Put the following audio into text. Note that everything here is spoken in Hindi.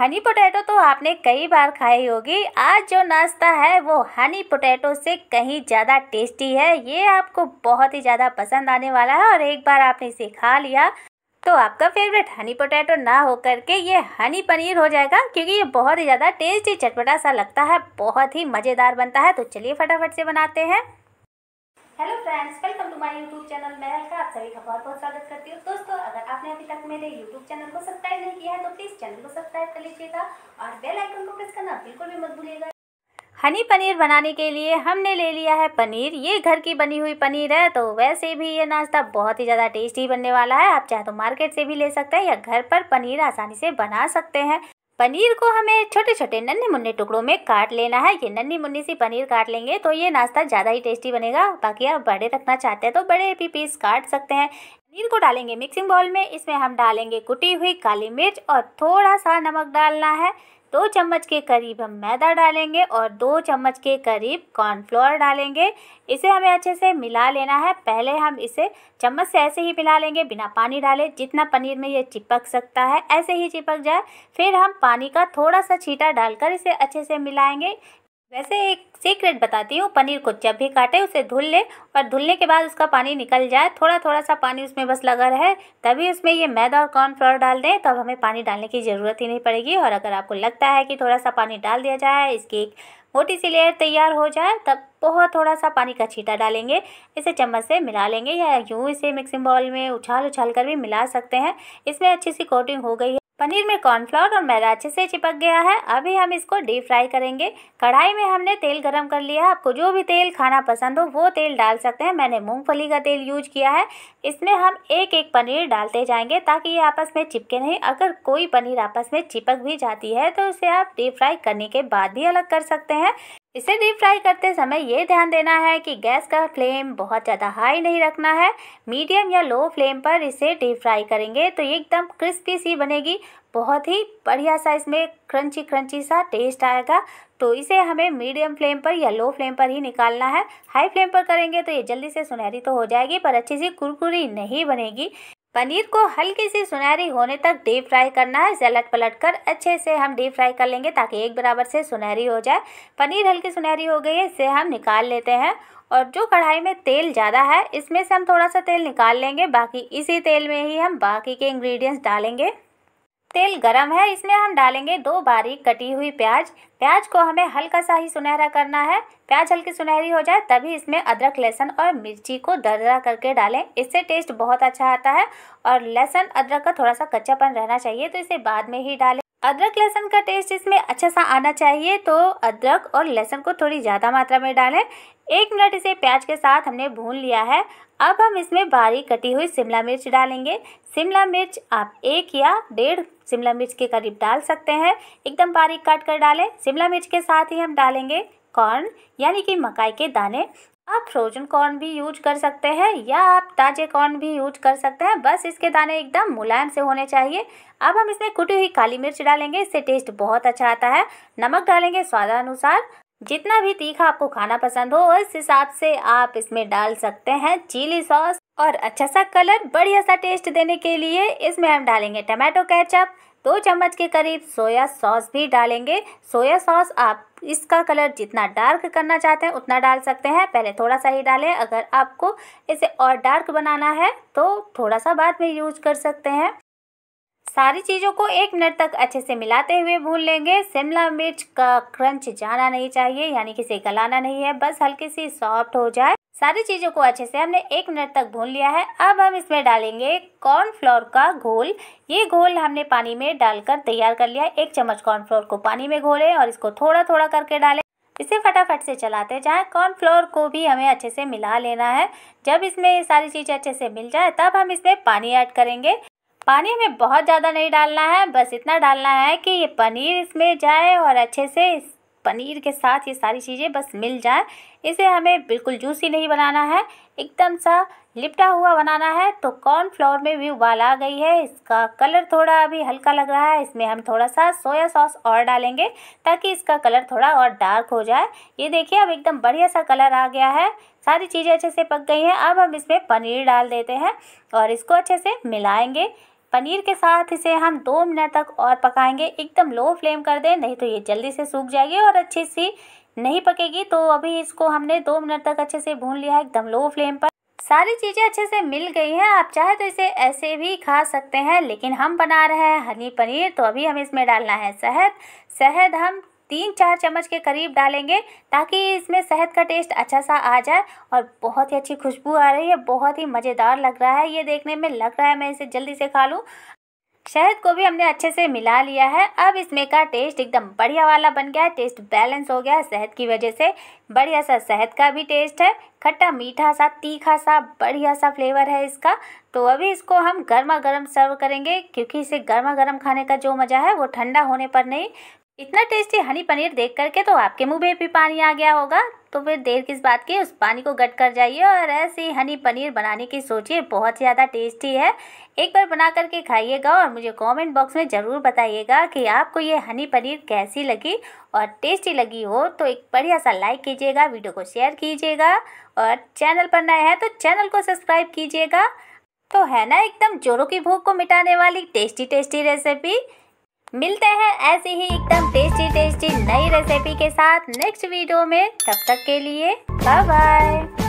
हनी पोटैटो तो आपने कई बार खाई होगी आज जो नाश्ता है वो हनी पोटैटो से कहीं ज़्यादा टेस्टी है ये आपको बहुत ही ज़्यादा पसंद आने वाला है और एक बार आपने इसे खा लिया तो आपका फेवरेट हनी पोटैटो ना हो करके ये हनी पनीर हो जाएगा क्योंकि ये बहुत ही ज़्यादा टेस्टी चटपटा सा लगता है बहुत ही मज़ेदार बनता है तो चलिए फटाफट से बनाते हैं hello friends welcome to my YouTube channel मैं हल्का आप सभी का बहुत बहुत स्वागत करती हूँ दोस्तों अगर आपने अभी तक मेरे यूट्यूब चैनल को सब्सक्राइब नहीं किया है तो प्लीज़ चैनल को सब्सक्राइब कर लीजिएगा और बेल आइकन को प्रेस करना बिल्कुल भी मत भूलिएगा हनी पनीर बनाने के लिए हमने ले लिया है पनीर ये घर की बनी हुई पनीर है तो वैसे भी ये नाश्ता बहुत ही ज़्यादा टेस्टी बनने वाला है आप चाहे तो मार्केट से भी ले सकते हैं या घर पर पनीर आसानी से बना सकते हैं पनीर को हमें छोटे छोटे नन्हे मुन्ने टुकड़ों में काट लेना है ये नन्नी मुन्नी सी पनीर काट लेंगे तो ये नाश्ता ज़्यादा ही टेस्टी बनेगा बाकी आप बड़े रखना चाहते हैं तो बड़े भी पीस काट सकते हैं पनीर को डालेंगे मिक्सिंग बाउल में इसमें हम डालेंगे कुटी हुई काली मिर्च और थोड़ा सा नमक डालना है दो चम्मच के करीब हम मैदा डालेंगे और दो चम्मच के करीब कॉर्नफ्लोर डालेंगे इसे हमें अच्छे से मिला लेना है पहले हम इसे चम्मच से ऐसे ही मिला लेंगे बिना पानी डाले जितना पनीर में ये चिपक सकता है ऐसे ही चिपक जाए फिर हम पानी का थोड़ा सा छीटा डालकर इसे अच्छे से मिलाएंगे वैसे एक सीक्रेट बताती हूँ पनीर को जब भी काटे उसे धुल ले और धुलने के बाद उसका पानी निकल जाए थोड़ा थोड़ा सा पानी उसमें बस लगा रहे तभी उसमें ये मैदा और कॉर्नफ्लोर डाल दें तब हमें पानी डालने की ज़रूरत ही नहीं पड़ेगी और अगर आपको लगता है कि थोड़ा सा पानी डाल दिया जाए इसकी एक मोटी सी लेयर तैयार हो जाए तब बहुत थोड़ा सा पानी का छीटा डालेंगे इसे चम्मच से मिला लेंगे या यूँ इसे मिक्सिंग बॉल में उछाल उछाल कर भी मिला सकते हैं इसमें अच्छी सी कोटिंग हो गई है पनीर में कॉर्नफ्लावर और मैदा अच्छे से चिपक गया है अभी हम इसको डीप फ्राई करेंगे कढ़ाई में हमने तेल गरम कर लिया है आपको जो भी तेल खाना पसंद हो वो तेल डाल सकते हैं मैंने मूंगफली का तेल यूज किया है इसमें हम एक एक पनीर डालते जाएंगे ताकि ये आपस में चिपके नहीं अगर कोई पनीर आपस में चिपक भी जाती है तो उसे आप डीप फ्राई करने के बाद भी अलग कर सकते हैं इसे डीप फ्राई करते समय ये ध्यान देना है कि गैस का फ्लेम बहुत ज़्यादा हाई नहीं रखना है मीडियम या लो फ्लेम पर इसे डीप फ्राई करेंगे तो ये एकदम क्रिस्पी सी बनेगी बहुत ही बढ़िया सा इसमें क्रंची क्रंची सा टेस्ट आएगा तो इसे हमें मीडियम फ्लेम पर या लो फ्लेम पर ही निकालना है हाई फ्लेम पर करेंगे तो ये जल्दी से सुनहरी तो हो जाएगी पर अच्छी सी कुरकुरी नहीं बनेगी पनीर को हल्की सी सुनहरी होने तक डीप फ्राई करना है सेलट पलट कर अच्छे से हम डीप फ्राई कर लेंगे ताकि एक बराबर से सुनहरी हो जाए पनीर हल्की सुनहरी हो गई है इसे हम निकाल लेते हैं और जो कढ़ाई में तेल ज़्यादा है इसमें से हम थोड़ा सा तेल निकाल लेंगे बाकी इसी तेल में ही हम बाकी के इंग्रेडिएंट्स डालेंगे तेल गरम है इसमें हम डालेंगे दो बारीक कटी हुई प्याज प्याज को हमें हल्का सा ही सुनहरा करना है प्याज हल्की सुनहरी हो जाए तभी इसमें अदरक लहसुन और मिर्ची को दरदरा करके डालें इससे टेस्ट बहुत अच्छा आता है और लहसुन अदरक का थोड़ा सा कच्चापन रहना चाहिए तो इसे बाद में ही डालें अदरक लहसुन का टेस्ट इसमें अच्छा सा आना चाहिए तो अदरक और लहसुन को थोड़ी ज़्यादा मात्रा में डालें एक मिनट इसे प्याज के साथ हमने भून लिया है अब हम इसमें बारीक कटी हुई शिमला मिर्च डालेंगे शिमला मिर्च आप एक या डेढ़ शिमला मिर्च के करीब डाल सकते हैं एकदम बारीक काट कर डालें शिमला मिर्च के साथ ही हम डालेंगे कॉर्न यानी कि मकाई के दाने आप फ्रोजन कॉर्न भी यूज कर सकते हैं या आप ताजे कॉर्न भी यूज कर सकते हैं बस इसके दाने एकदम मुलायम से होने चाहिए अब हम इसमें कुटी हुई काली मिर्च डालेंगे इससे टेस्ट बहुत अच्छा आता है नमक डालेंगे स्वादानुसार जितना भी तीखा आपको खाना पसंद हो उस हिसाब से आप इसमें डाल सकते हैं चिली सॉस और अच्छा सा कलर बढ़िया सा टेस्ट देने के लिए इसमें हम डालेंगे टमाटो केचप दो चम्मच के करीब सोया सॉस भी डालेंगे सोया सॉस आप इसका कलर जितना डार्क करना चाहते हैं उतना डाल सकते हैं पहले थोड़ा सा ही डालें अगर आपको इसे और डार्क बनाना है तो थोड़ा सा बाद में यूज कर सकते हैं सारी चीज़ों को एक मिनट तक अच्छे से मिलाते हुए भून लेंगे शिमला मिर्च का क्रंच जाना नहीं चाहिए यानी कि इसे गलाना नहीं है बस हल्की सी सॉफ्ट हो जाए सारी चीज़ों को अच्छे से हमने एक मिनट तक भून लिया है अब हम इसमें डालेंगे कॉर्नफ्लोर का घोल ये घोल हमने पानी में डालकर तैयार कर लिया एक चम्मच कॉर्नफ्लोर को पानी में घोलें और इसको थोड़ा थोड़ा करके डालें इसे फटाफट से चलाते जाएं कॉर्नफ्लोर को भी हमें अच्छे से मिला लेना है जब इसमें सारी चीज़ें अच्छे से मिल जाए तब हम इसमें पानी ऐड करेंगे पानी हमें बहुत ज़्यादा नहीं डालना है बस इतना डालना है कि ये पनीर इसमें जाए और अच्छे से इस पनीर के साथ ये सारी चीज़ें बस मिल जाए इसे हमें बिल्कुल जूसी नहीं बनाना है एकदम सा लिपटा हुआ बनाना है तो फ्लोर में भी उबाल आ गई है इसका कलर थोड़ा अभी हल्का लग रहा है इसमें हम थोड़ा सा सोया सॉस और डालेंगे ताकि इसका कलर थोड़ा और डार्क हो जाए ये देखिए अब एकदम बढ़िया सा कलर आ गया है सारी चीज़ें अच्छे से पक गई हैं अब हम इसमें पनीर डाल देते हैं और इसको अच्छे से मिलाएँगे पनीर के साथ इसे हम दो मिनट तक और पकाएंगे एकदम लो फ्लेम कर दें नहीं तो ये जल्दी से सूख जाएगी और अच्छी सी नहीं पकेगी तो अभी इसको हमने दो मिनट तक अच्छे से भून लिया है एकदम लो फ्लेम पर सारी चीज़ें अच्छे से मिल गई हैं आप चाहे तो इसे ऐसे भी खा सकते हैं लेकिन हम बना रहे हैं हनी पनीर तो अभी हमें इसमें डालना है शहद शहद हम तीन चार चम्मच के करीब डालेंगे ताकि इसमें शहद का टेस्ट अच्छा सा आ जाए और बहुत ही अच्छी खुशबू आ रही है बहुत ही मज़ेदार लग रहा है ये देखने में लग रहा है मैं इसे जल्दी से खा लूँ शहद को भी हमने अच्छे से मिला लिया है अब इसमें का टेस्ट एकदम बढ़िया वाला बन गया है टेस्ट बैलेंस हो गया है शहद की वजह से बढ़िया सा शहद का भी टेस्ट है खट्टा मीठा सा तीखा सा बढ़िया सा फ्लेवर है इसका तो अभी इसको हम गर्मा गर्म सर्व करेंगे क्योंकि इसे गर्मा गर्म खाने का जो मज़ा है वो ठंडा होने पर नहीं इतना टेस्टी हनी पनीर देख करके तो आपके मुंह में भी पानी आ गया होगा तो फिर देर किस बात की उस पानी को गट कर जाइए और ऐसे ही हनी पनीर बनाने की सोचिए बहुत ज़्यादा टेस्टी है एक बार बना करके खाइएगा और मुझे कमेंट बॉक्स में ज़रूर बताइएगा कि आपको ये हनी पनीर कैसी लगी और टेस्टी लगी हो तो एक बढ़िया सा लाइक कीजिएगा वीडियो को शेयर कीजिएगा और चैनल पर नए हैं तो चैनल को सब्सक्राइब कीजिएगा तो है ना एकदम जोरों की भूख को मिटाने वाली टेस्टी टेस्टी रेसिपी मिलते हैं ऐसी ही एकदम टेस्टी टेस्टी नई रेसिपी के साथ नेक्स्ट वीडियो में तब तक के लिए बाय बाय